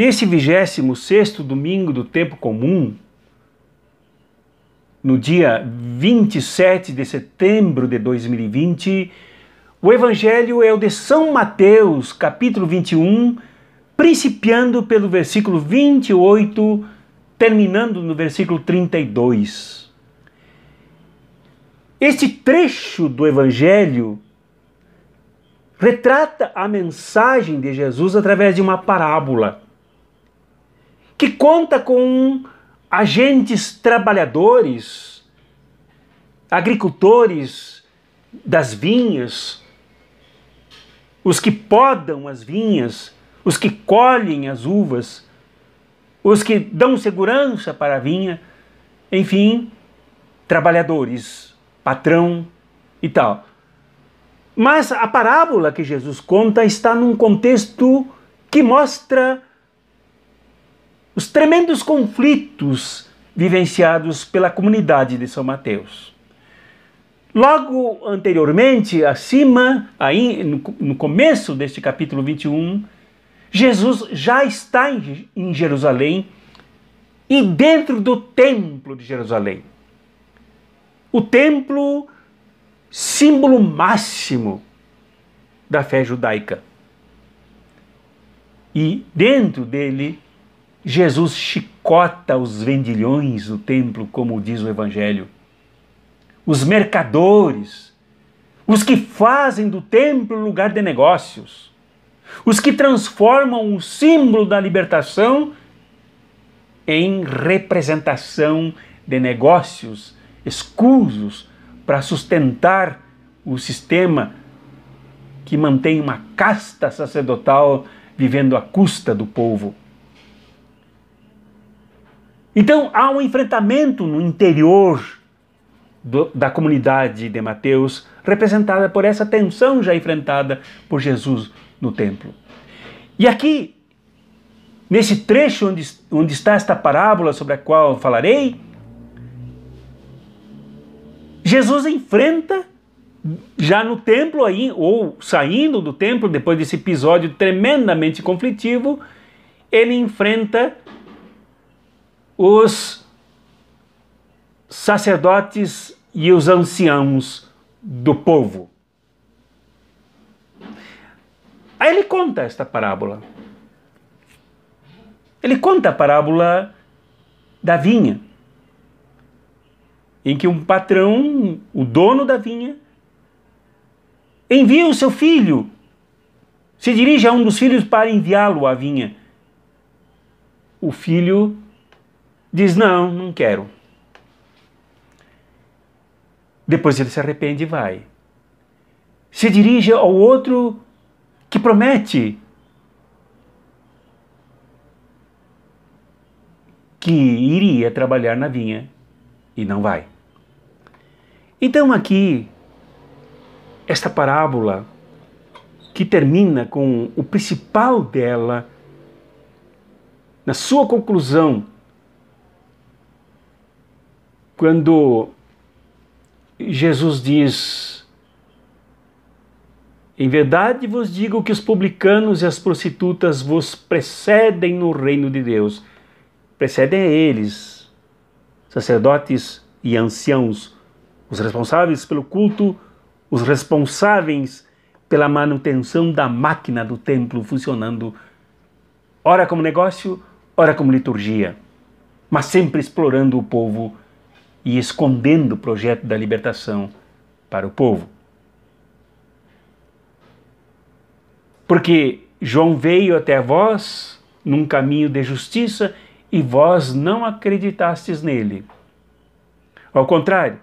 Nesse 26 domingo do tempo comum, no dia 27 de setembro de 2020, o Evangelho é o de São Mateus, capítulo 21, principiando pelo versículo 28, terminando no versículo 32. Este trecho do Evangelho retrata a mensagem de Jesus através de uma parábola que conta com agentes trabalhadores, agricultores das vinhas, os que podam as vinhas, os que colhem as uvas, os que dão segurança para a vinha, enfim, trabalhadores, patrão e tal. Mas a parábola que Jesus conta está num contexto que mostra os tremendos conflitos vivenciados pela comunidade de São Mateus. Logo anteriormente, acima, aí no começo deste capítulo 21, Jesus já está em Jerusalém e dentro do templo de Jerusalém. O templo, símbolo máximo da fé judaica. E dentro dele Jesus chicota os vendilhões do templo, como diz o Evangelho, os mercadores, os que fazem do templo lugar de negócios, os que transformam o símbolo da libertação em representação de negócios escusos para sustentar o sistema que mantém uma casta sacerdotal vivendo à custa do povo. Então há um enfrentamento no interior do, da comunidade de Mateus, representada por essa tensão já enfrentada por Jesus no templo. E aqui, nesse trecho onde, onde está esta parábola sobre a qual falarei, Jesus enfrenta já no templo aí, ou saindo do templo depois desse episódio tremendamente conflitivo, ele enfrenta os sacerdotes e os anciãos do povo. Aí ele conta esta parábola. Ele conta a parábola da vinha, em que um patrão, o dono da vinha, envia o seu filho, se dirige a um dos filhos para enviá-lo à vinha. O filho diz: Não, não quero. Depois ele se arrepende e vai. Se dirige ao outro que promete que iria trabalhar na vinha e não vai. Então, aqui, esta parábola que termina com o principal dela, na sua conclusão, quando Jesus diz: Em verdade vos digo que os publicanos e as prostitutas vos precedem no reino de Deus. Precedem a eles, sacerdotes e anciãos, os responsáveis pelo culto, os responsáveis pela manutenção da máquina do templo funcionando, ora como negócio, ora como liturgia, mas sempre explorando o povo e escondendo o projeto da libertação para o povo. Porque João veio até vós num caminho de justiça e vós não acreditastes nele. Ao contrário,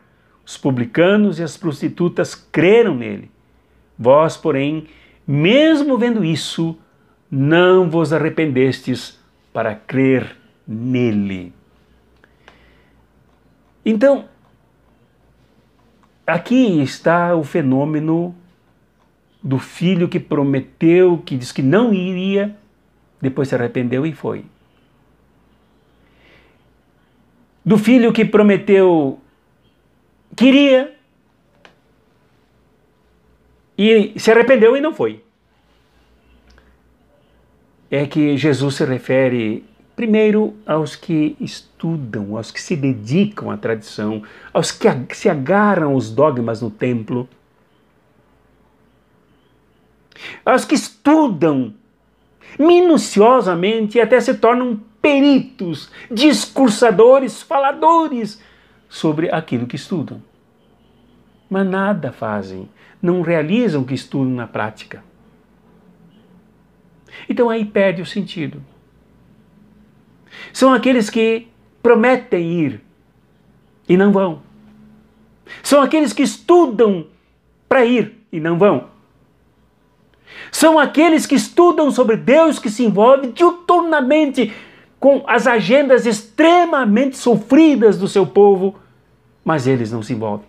os publicanos e as prostitutas creram nele. Vós, porém, mesmo vendo isso, não vos arrependestes para crer nele. Então, aqui está o fenômeno do filho que prometeu, que disse que não iria, depois se arrependeu e foi. Do filho que prometeu queria e se arrependeu e não foi. É que Jesus se refere Primeiro, aos que estudam, aos que se dedicam à tradição, aos que se agarram aos dogmas no templo, aos que estudam minuciosamente e até se tornam peritos, discursadores, faladores sobre aquilo que estudam. Mas nada fazem, não realizam o que estudam na prática. Então aí perde o sentido. São aqueles que prometem ir e não vão. São aqueles que estudam para ir e não vão. São aqueles que estudam sobre Deus, que se envolve diuturnamente com as agendas extremamente sofridas do seu povo, mas eles não se envolvem.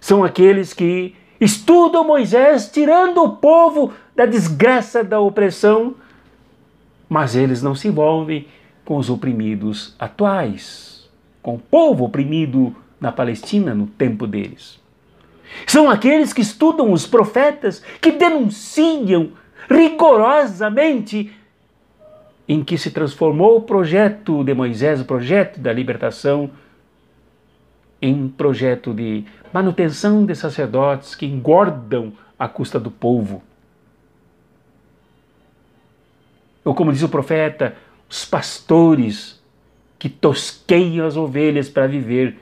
São aqueles que estudam Moisés, tirando o povo da desgraça, da opressão, mas eles não se envolvem com os oprimidos atuais, com o povo oprimido na Palestina no tempo deles. São aqueles que estudam os profetas, que denunciam rigorosamente em que se transformou o projeto de Moisés, o projeto da libertação, em projeto de manutenção de sacerdotes que engordam à custa do povo. ou como diz o profeta, os pastores que tosqueiam as ovelhas para viver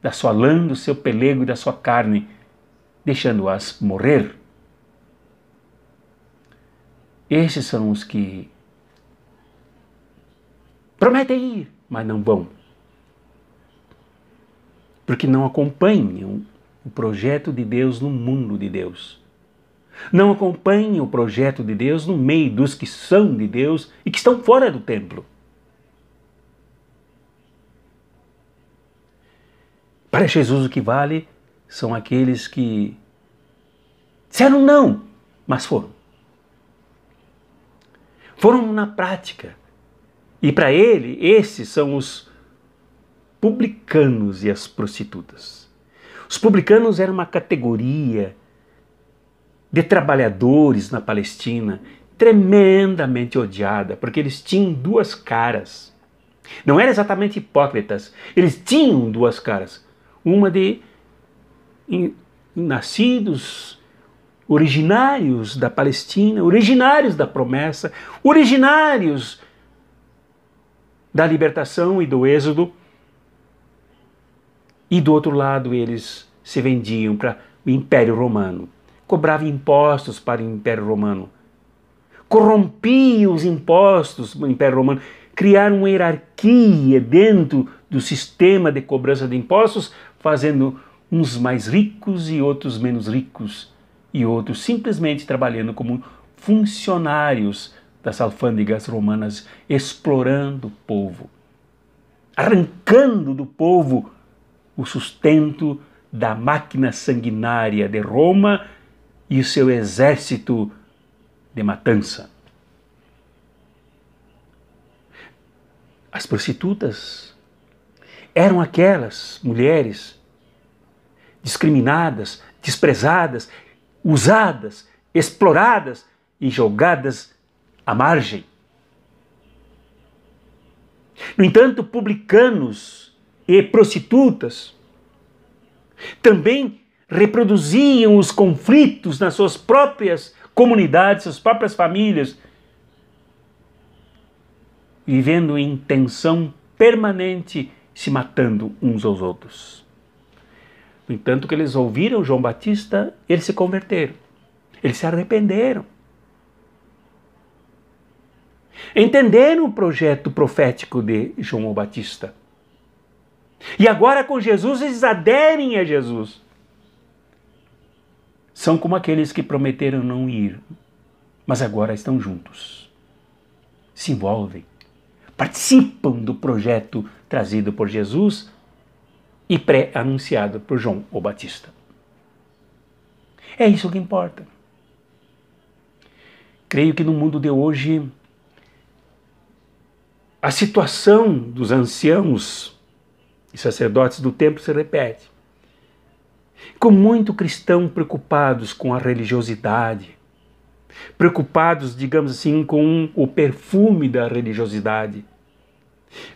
da sua lã, do seu pelego e da sua carne, deixando-as morrer. Esses são os que prometem ir, mas não vão. Porque não acompanham o projeto de Deus no mundo de Deus não acompanham o projeto de Deus no meio dos que são de Deus e que estão fora do templo. Para Jesus, o que vale são aqueles que disseram não, mas foram. Foram na prática. E para ele, esses são os publicanos e as prostitutas. Os publicanos eram uma categoria de trabalhadores na Palestina, tremendamente odiada, porque eles tinham duas caras. Não eram exatamente hipócritas, eles tinham duas caras. Uma de nascidos originários da Palestina, originários da promessa, originários da libertação e do êxodo. E do outro lado, eles se vendiam para o Império Romano cobrava impostos para o Império Romano. Corrompia os impostos do Império Romano. Criaram uma hierarquia dentro do sistema de cobrança de impostos, fazendo uns mais ricos e outros menos ricos, e outros simplesmente trabalhando como funcionários das alfândegas romanas, explorando o povo, arrancando do povo o sustento da máquina sanguinária de Roma e o seu exército de matança. As prostitutas eram aquelas mulheres discriminadas, desprezadas, usadas, exploradas e jogadas à margem. No entanto, publicanos e prostitutas também reproduziam os conflitos nas suas próprias comunidades, suas próprias famílias, vivendo em tensão permanente, se matando uns aos outros. No entanto, que eles ouviram João Batista, eles se converteram, eles se arrependeram. Entenderam o projeto profético de João Batista. E agora com Jesus eles aderem a Jesus. São como aqueles que prometeram não ir, mas agora estão juntos. Se envolvem, participam do projeto trazido por Jesus e pré-anunciado por João o Batista. É isso que importa. Creio que no mundo de hoje a situação dos anciãos e sacerdotes do templo se repete com muito cristão preocupados com a religiosidade, preocupados, digamos assim, com o perfume da religiosidade,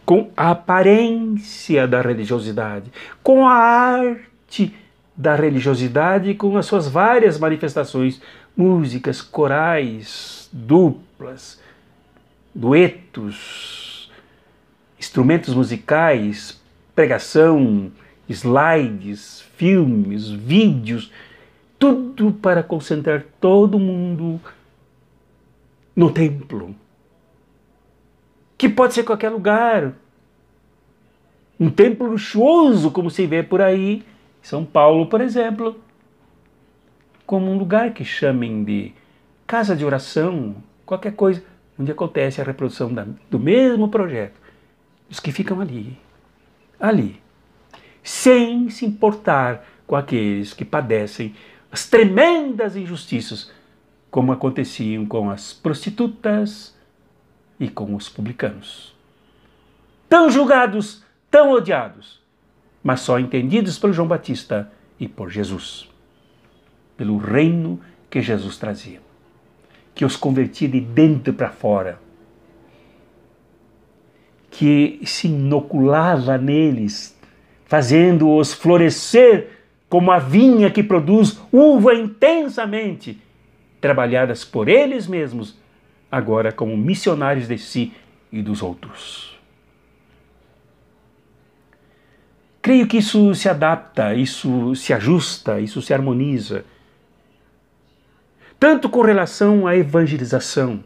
com a aparência da religiosidade, com a arte da religiosidade, com as suas várias manifestações, músicas, corais, duplas, duetos, instrumentos musicais, pregação, slides, filmes, vídeos, tudo para concentrar todo mundo no templo. Que pode ser qualquer lugar. Um templo luxuoso, como se vê por aí, São Paulo, por exemplo, como um lugar que chamem de casa de oração, qualquer coisa, onde acontece a reprodução da, do mesmo projeto. Os que ficam ali, ali, sem se importar com aqueles que padecem as tremendas injustiças, como aconteciam com as prostitutas e com os publicanos. Tão julgados, tão odiados, mas só entendidos pelo João Batista e por Jesus, pelo reino que Jesus trazia, que os convertia de dentro para fora, que se inoculava neles fazendo-os florescer como a vinha que produz uva intensamente, trabalhadas por eles mesmos, agora como missionários de si e dos outros. Creio que isso se adapta, isso se ajusta, isso se harmoniza. Tanto com relação à evangelização,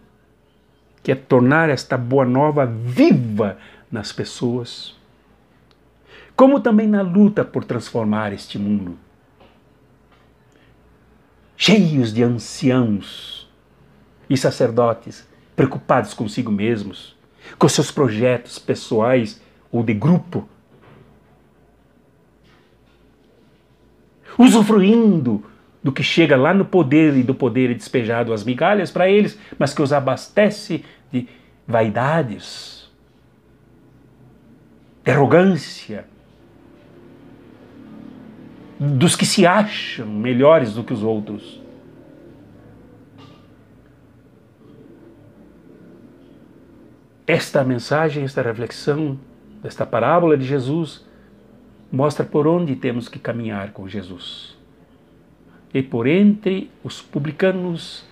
que é tornar esta boa nova viva nas pessoas como também na luta por transformar este mundo. Cheios de anciãos e sacerdotes preocupados consigo mesmos, com seus projetos pessoais ou de grupo, usufruindo do que chega lá no poder e do poder despejado as migalhas para eles, mas que os abastece de vaidades, de arrogância, dos que se acham melhores do que os outros. Esta mensagem, esta reflexão desta parábola de Jesus mostra por onde temos que caminhar com Jesus. E por entre os publicanos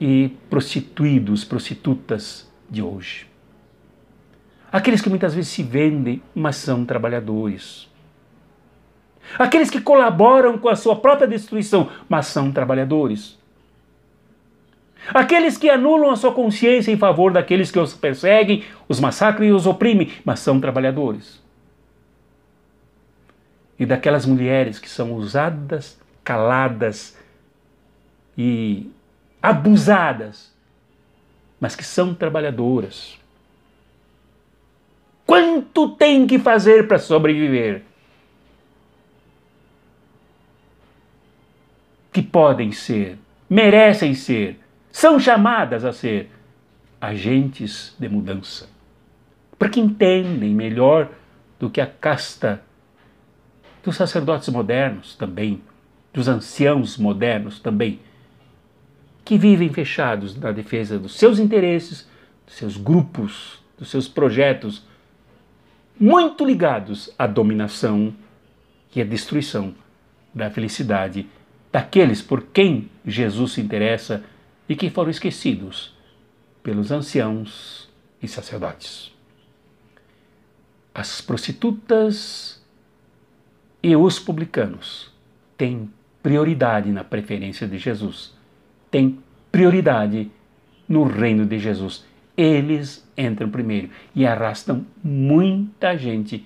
e prostituídos, prostitutas de hoje. Aqueles que muitas vezes se vendem, mas são trabalhadores aqueles que colaboram com a sua própria destruição, mas são trabalhadores. Aqueles que anulam a sua consciência em favor daqueles que os perseguem, os massacram e os oprimem, mas são trabalhadores. E daquelas mulheres que são usadas, caladas e abusadas, mas que são trabalhadoras. Quanto tem que fazer para sobreviver? que podem ser, merecem ser, são chamadas a ser agentes de mudança. Porque entendem melhor do que a casta dos sacerdotes modernos também, dos anciãos modernos também, que vivem fechados na defesa dos seus interesses, dos seus grupos, dos seus projetos, muito ligados à dominação e à destruição da felicidade daqueles por quem Jesus se interessa e que foram esquecidos pelos anciãos e sacerdotes. As prostitutas e os publicanos têm prioridade na preferência de Jesus, têm prioridade no reino de Jesus. Eles entram primeiro e arrastam muita gente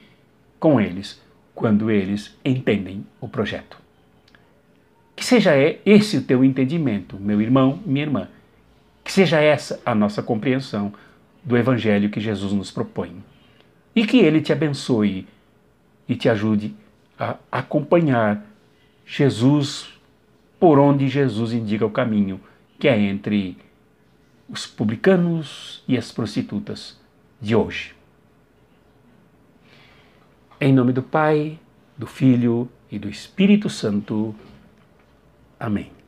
com eles quando eles entendem o projeto. Que seja esse o teu entendimento, meu irmão, minha irmã. Que seja essa a nossa compreensão do Evangelho que Jesus nos propõe. E que Ele te abençoe e te ajude a acompanhar Jesus por onde Jesus indica o caminho, que é entre os publicanos e as prostitutas de hoje. Em nome do Pai, do Filho e do Espírito Santo. Amém.